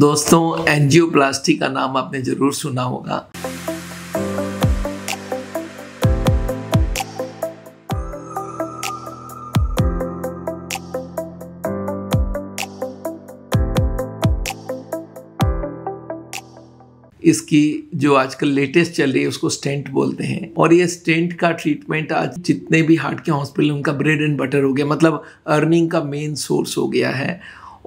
दोस्तों एंजियोप्लास्टी का नाम आपने जरूर सुना होगा इसकी जो आजकल लेटेस्ट चल रही है उसको स्टेंट बोलते हैं और ये स्टेंट का ट्रीटमेंट आज जितने भी हार्ट के हॉस्पिटल उनका ब्रेड एंड बटर हो गया मतलब अर्निंग का मेन सोर्स हो गया है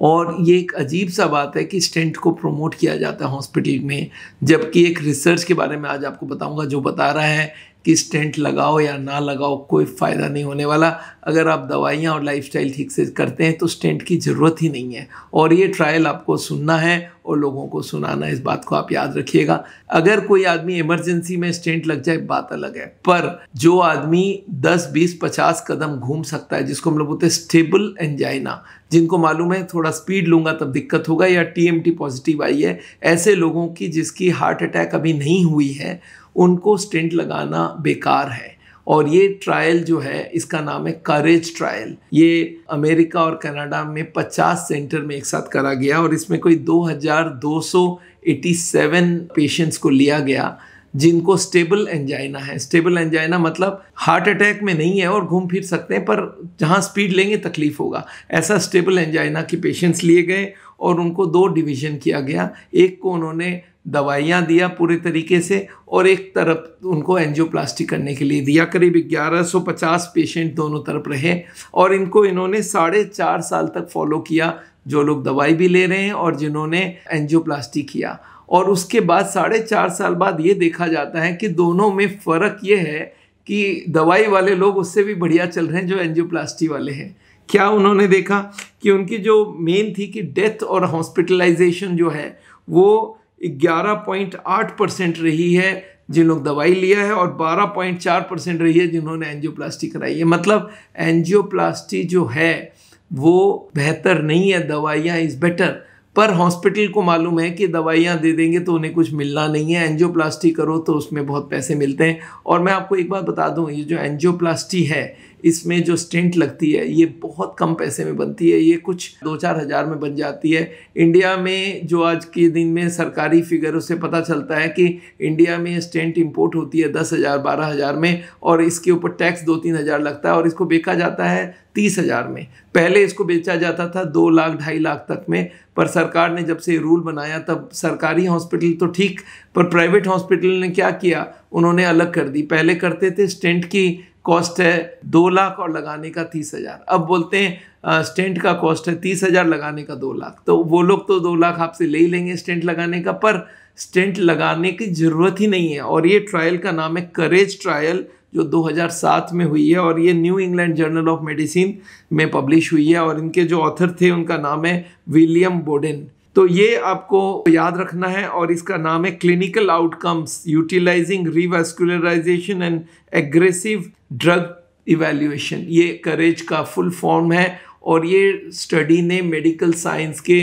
और ये एक अजीब सा बात है कि स्टेंट को प्रमोट किया जाता है हॉस्पिटल में जबकि एक रिसर्च के बारे में आज आपको बताऊंगा जो बता रहा है कि स्टेंट लगाओ या ना लगाओ कोई फ़ायदा नहीं होने वाला अगर आप दवाइयाँ और लाइफस्टाइल ठीक से करते हैं तो स्टेंट की ज़रूरत ही नहीं है और ये ट्रायल आपको सुनना है और लोगों को सुनाना है इस बात को आप याद रखिएगा अगर कोई आदमी इमरजेंसी में स्टेंट लग जाए बात अलग है पर जो आदमी 10, 20, 50 कदम घूम सकता है जिसको हम लोग बोलते हैं स्टेबल एंजाइना जिनको मालूम है थोड़ा स्पीड लूंगा तब दिक्कत होगा या टीएमटी पॉजिटिव आई है ऐसे लोगों की जिसकी हार्ट अटैक अभी नहीं हुई है उनको स्टेंट लगाना बेकार है और ये ट्रायल जो है इसका नाम है करेज ट्रायल ये अमेरिका और कनाडा में 50 सेंटर में एक साथ करा गया और इसमें कोई 2,287 पेशेंट्स को लिया गया जिनको स्टेबल एंजाइना है स्टेबल एंजाइना मतलब हार्ट अटैक में नहीं है और घूम फिर सकते हैं पर जहाँ स्पीड लेंगे तकलीफ होगा ऐसा स्टेबल एंजाइना के पेशेंट्स लिए गए और उनको दो डिवीज़न किया गया एक को उन्होंने दवाइयाँ दिया पूरे तरीके से और एक तरफ उनको एनजियोप्लास्टिक करने के लिए दिया करीब 1150 पेशेंट दोनों तरफ रहे और इनको इन्होंने साढ़े चार साल तक फॉलो किया जो लोग दवाई भी ले रहे हैं और जिन्होंने एनजियोप्लास्टी किया और उसके बाद साढ़े चार साल बाद ये देखा जाता है कि दोनों में फ़र्क ये है कि दवाई वाले लोग उससे भी बढ़िया चल रहे हैं जो एनजियोप्लास्टी वाले हैं क्या उन्होंने देखा कि उनकी जो मेन थी कि डेथ और हॉस्पिटलाइजेशन जो है वो 11.8 परसेंट रही है जिन लोग दवाई लिया है और 12.4 परसेंट रही है जिन्होंने एनजियोप्लास्टी कराई है मतलब एनजियोप्लास्टी जो है वो बेहतर नहीं है दवाइयाँ इज़ बेटर पर हॉस्पिटल को मालूम है कि दवाइयाँ दे देंगे तो उन्हें कुछ मिलना नहीं है एनजियोप्लास्टी करो तो उसमें बहुत पैसे मिलते हैं और मैं आपको एक बात बता दूँ ये जो एनजियोप्लास्टी है इसमें जो स्टेंट लगती है ये बहुत कम पैसे में बनती है ये कुछ दो चार हज़ार में बन जाती है इंडिया में जो आज के दिन में सरकारी फिगरों से पता चलता है कि इंडिया में स्टेंट इम्पोर्ट होती है दस हज़ार बारह हज़ार में और इसके ऊपर टैक्स दो तीन हज़ार लगता है और इसको बेचा जाता है तीस हज़ार में पहले इसको बेचा जाता था दो लाख ढाई लाख तक में पर सरकार ने जब से रूल बनाया तब सरकारी हॉस्पिटल तो ठीक पर प्राइवेट हॉस्पिटल ने क्या किया उन्होंने अलग कर दी पहले करते थे स्टेंट की कॉस्ट है दो लाख और लगाने का तीस हज़ार अब बोलते हैं स्टेंट का कॉस्ट है तीस हज़ार लगाने का दो लाख तो वो लोग तो दो लाख आपसे ले ही लेंगे स्टेंट लगाने का पर स्टेंट लगाने की ज़रूरत ही नहीं है और ये ट्रायल का नाम है करेज ट्रायल जो 2007 में हुई है और ये new England journal of medicine में पब्लिश हुई है और इनके जो ऑथर थे उनका नाम है विलियम बोडेन तो ये आपको याद रखना है और इसका नाम है clinical outcomes utilising revascularisation and aggressive drug evaluation ये करेज का फुल फॉर्म है और ये स्टडी ने मेडिकल साइंस के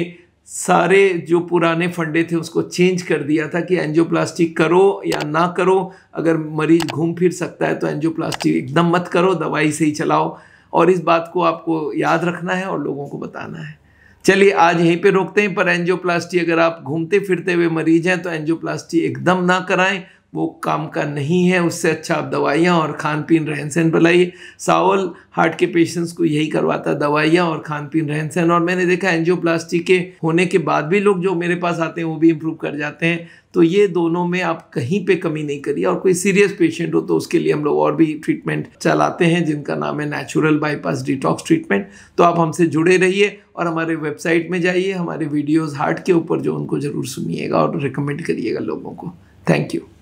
सारे जो पुराने फंडे थे उसको चेंज कर दिया था कि एंजियोप्लास्टिक करो या ना करो अगर मरीज घूम फिर सकता है तो एंजियोप्लास्टिक एकदम मत करो दवाई से ही चलाओ और इस बात को आपको याद रखना है और लोगों को बताना है चलिए आज यहीं पे रोकते हैं पर एंजियोप्लास्टी अगर आप घूमते फिरते हुए मरीज हैं तो एंजियोप्लास्टी एकदम ना कराएं वो काम का नहीं है उससे अच्छा आप दवाइयाँ और खान पीन रहन सहन पर सावल हार्ट के पेशेंट्स को यही करवाता दवाइयाँ और खान पीन रहन सहन और मैंने देखा एनजियोप्लास्टी के होने के बाद भी लोग जो मेरे पास आते हैं वो भी इम्प्रूव कर जाते हैं तो ये दोनों में आप कहीं पे कमी नहीं करिए और कोई सीरियस पेशेंट हो तो उसके लिए हम लोग और भी ट्रीटमेंट चलाते हैं जिनका नाम है नेचुरल बाईपास डिटॉक्स ट्रीटमेंट तो आप हमसे जुड़े रहिए और हमारे वेबसाइट में जाइए हमारे वीडियोज़ हार्ट के ऊपर जो उनको ज़रूर सुनिएगा और रिकमेंड करिएगा लोगों को थैंक यू